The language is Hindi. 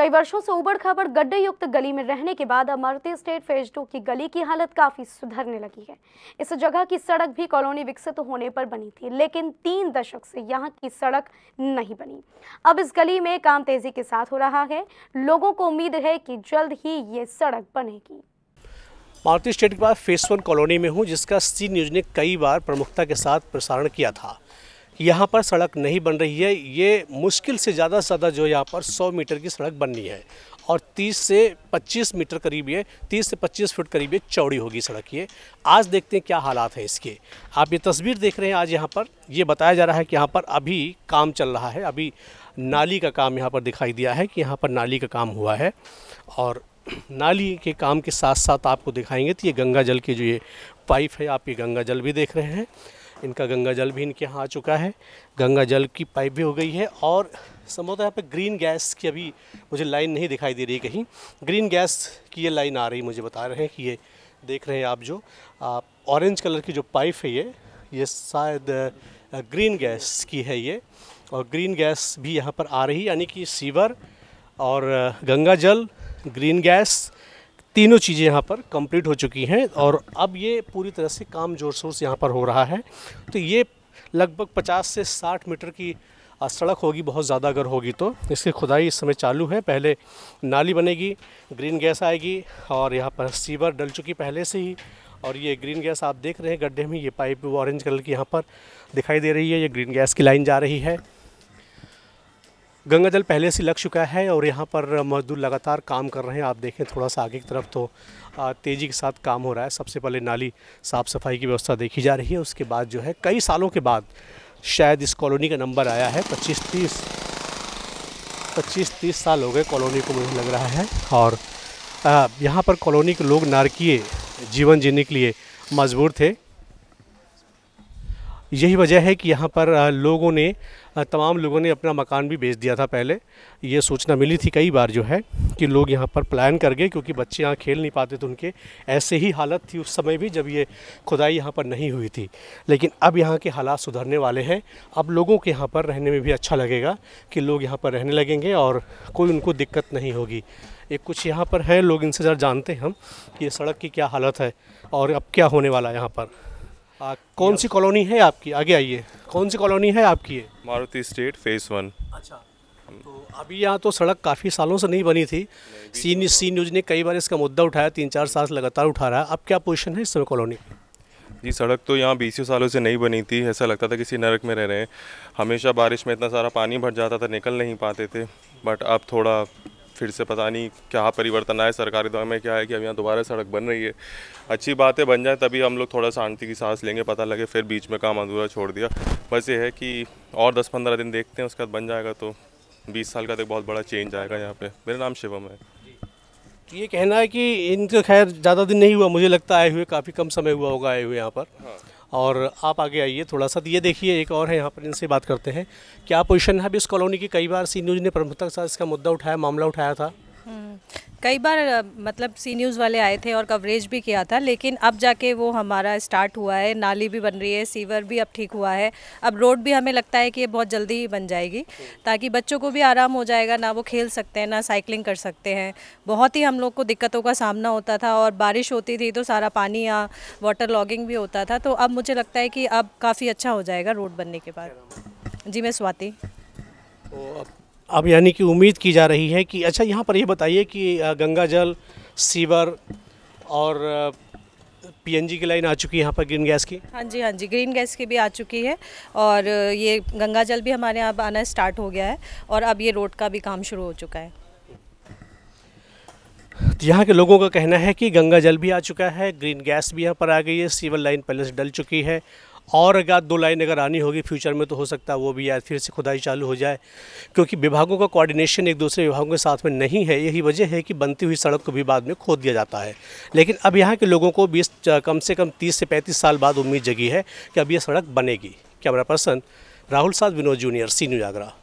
कई वर्षों से उबड़ खाबड़ गड्ढे युक्त गली में रहने के बाद अब मारुति स्टेट फेज टू की गली की हालत काफी सुधरने लगी है इस जगह की सड़क भी कॉलोनी विकसित होने पर बनी थी लेकिन तीन दशक से यहाँ की सड़क नहीं बनी अब इस गली में काम तेजी के साथ हो रहा है लोगों को उम्मीद है कि जल्द ही ये सड़क बनेगी मारुति स्टेट के बाद फेस वन कॉलोनी में हूँ जिसका सी न्यूज ने कई बार प्रमुखता के साथ प्रसारण किया था यहाँ पर सड़क नहीं बन रही है ये मुश्किल से ज़्यादा से ज़्यादा जो यहाँ पर 100 मीटर की सड़क बननी है और 30 से 25 मीटर करीब ये 30 से 25 फुट करीब ये चौड़ी होगी सड़क ये आज देखते हैं क्या हालात हैं इसके आप ये तस्वीर देख रहे हैं आज यहाँ पर ये बताया जा रहा है कि यहाँ पर अभी काम चल रहा है अभी नाली का काम यहाँ पर दिखाई दिया है कि यहाँ पर नाली का काम हुआ है और नाली के काम के साथ साथ आपको दिखाएंगे तो ये गंगा जल की जो ये पाइप है आप ये गंगा जल भी देख रहे हैं इनका गंगा जल भी इनके यहाँ आ चुका है गंगा जल की पाइप भी हो गई है और संभवतः यहाँ पे ग्रीन गैस की अभी मुझे लाइन नहीं दिखाई दे रही कहीं ग्रीन गैस की ये लाइन आ रही मुझे बता रहे हैं कि ये देख रहे हैं आप जो ऑरेंज कलर की जो पाइप है ये ये शायद ग्रीन गैस की है ये और ग्रीन गैस भी यहाँ पर आ रही यानी कि सीवर और गंगा जल ग्रीन गैस तीनों चीज़ें यहाँ पर कंप्लीट हो चुकी हैं और अब ये पूरी तरह से काम जोर शोर से यहाँ पर हो रहा है तो ये लगभग 50 से 60 मीटर की सड़क होगी बहुत ज़्यादा अगर होगी तो इसकी खुदाई इस समय चालू है पहले नाली बनेगी ग्रीन गैस आएगी और यहाँ पर सीवर डल चुकी पहले से ही और ये ग्रीन गैस आप देख रहे हैं गड्ढे में ये पाइप ऑरेंज कलर की यहाँ पर दिखाई दे रही है ये ग्रीन गैस की लाइन जा रही है गंगा जल पहले से लग चुका है और यहाँ पर मजदूर लगातार काम कर रहे हैं आप देखें थोड़ा सा आगे की तरफ तो तेज़ी के साथ काम हो रहा है सबसे पहले नाली साफ़ सफाई की व्यवस्था देखी जा रही है उसके बाद जो है कई सालों के बाद शायद इस कॉलोनी का नंबर आया है पच्चीस तीस पच्चीस तीस साल हो गए कॉलोनी को मुझे लग रहा है और यहाँ पर कॉलोनी के लोग नारकीय जीवन जीने के लिए मजबूर थे यही वजह है कि यहाँ पर लोगों ने तमाम लोगों ने अपना मकान भी बेच दिया था पहले ये सूचना मिली थी कई बार जो है कि लोग यहाँ पर प्लान कर गए क्योंकि बच्चे यहाँ खेल नहीं पाते तो उनके ऐसे ही हालत थी उस समय भी जब ये खुदाई यहाँ पर नहीं हुई थी लेकिन अब यहाँ के हालात सुधरने वाले हैं अब लोगों के यहाँ पर रहने में भी अच्छा लगेगा कि लोग यहाँ पर रहने लगेंगे और कोई उनको दिक्कत नहीं होगी एक कुछ यहाँ पर है लोग इनसे ज़रा जानते हैं हम कि ये सड़क की क्या हालत है और अब क्या होने वाला है यहाँ पर आ, कौन सी कॉलोनी है आपकी आगे आइए कौन सी कॉलोनी है आपकी मारुति स्टेट फेस वन अच्छा तो अभी यहाँ तो सड़क काफ़ी सालों से नहीं बनी थी सी न्यूज सी न्यूज ने कई बार इसका मुद्दा उठाया तीन चार साल लगातार उठा रहा है अब क्या पोजिशन है इस समय कॉलोनी जी सड़क तो यहाँ बीसों सालों से नहीं बनी थी ऐसा लगता था किसी नरक में रह रहे हैं हमेशा बारिश में इतना सारा पानी भर जाता था निकल नहीं पाते थे बट अब थोड़ा फिर से पता नहीं क्या परिवर्तन आए सरकारी दौर में क्या है कि अब यहाँ दोबारा सड़क बन रही है अच्छी बात है बन जाए तभी हम लोग थोड़ा शांति की सांस लेंगे पता लगे फिर बीच में काम अधूरा छोड़ दिया बस ये है कि और दस पंद्रह दिन देखते हैं उसके बाद बन जाएगा तो बीस साल का तो बहुत बड़ा चेंज आएगा यहाँ पर मेरा नाम शिवम है ये कहना है कि इनका तो खैर ज़्यादा दिन नहीं हुआ मुझे लगता आए हुए काफ़ी कम समय हुआ होगा आए हुए यहाँ पर हाँ। और आप आगे आइए थोड़ा सा ये देखिए एक और है यहाँ पर इनसे बात करते हैं क्या पोजीशन है अभी इस कॉलोनी की कई बार सी न्यूज़ ने प्रमुखता के साथ इसका मुद्दा उठाया मामला उठाया था कई बार मतलब सी न्यूज़ वाले आए थे और कवरेज भी किया था लेकिन अब जाके वो हमारा स्टार्ट हुआ है नाली भी बन रही है सीवर भी अब ठीक हुआ है अब रोड भी हमें लगता है कि ये बहुत जल्दी ही बन जाएगी ताकि बच्चों को भी आराम हो जाएगा ना वो खेल सकते हैं ना साइकिलिंग कर सकते हैं बहुत ही हम लोग को दिक्कतों का सामना होता था और बारिश होती थी तो सारा पानी या वाटर लॉगिंग भी होता था तो अब मुझे लगता है कि अब काफ़ी अच्छा हो जाएगा रोड बनने के बाद जी मैं स्वाति तो अब अब यानी कि उम्मीद की जा रही है कि अच्छा यहाँ पर ये यह बताइए कि गंगा जल सीवर और पीएनजी की लाइन आ चुकी है यहाँ पर ग्रीन गैस की हाँ जी हाँ जी ग्रीन गैस की भी आ चुकी है और ये गंगा जल भी हमारे यहाँ आना स्टार्ट हो गया है और अब ये रोड का भी काम शुरू हो चुका है तो यहाँ के लोगों का कहना है कि गंगा जल भी आ चुका है ग्रीन गैस भी यहाँ पर आ गई है सीवर लाइन पहले से डल चुकी है और अगर दो लाइन अगर आनी होगी फ्यूचर में तो हो सकता है वो भी यार फिर से खुदाई चालू हो जाए क्योंकि विभागों का कोऑर्डिनेशन एक दूसरे विभागों के साथ में नहीं है यही वजह है कि बनती हुई सड़क को भी बाद में खोद दिया जाता है लेकिन अब यहाँ के लोगों को बीस कम से कम तीस से पैंतीस साल बाद उम्मीद जगी है कि अब यह सड़क बनेगी camera person Rahul Sadh Vinod junior C news Agra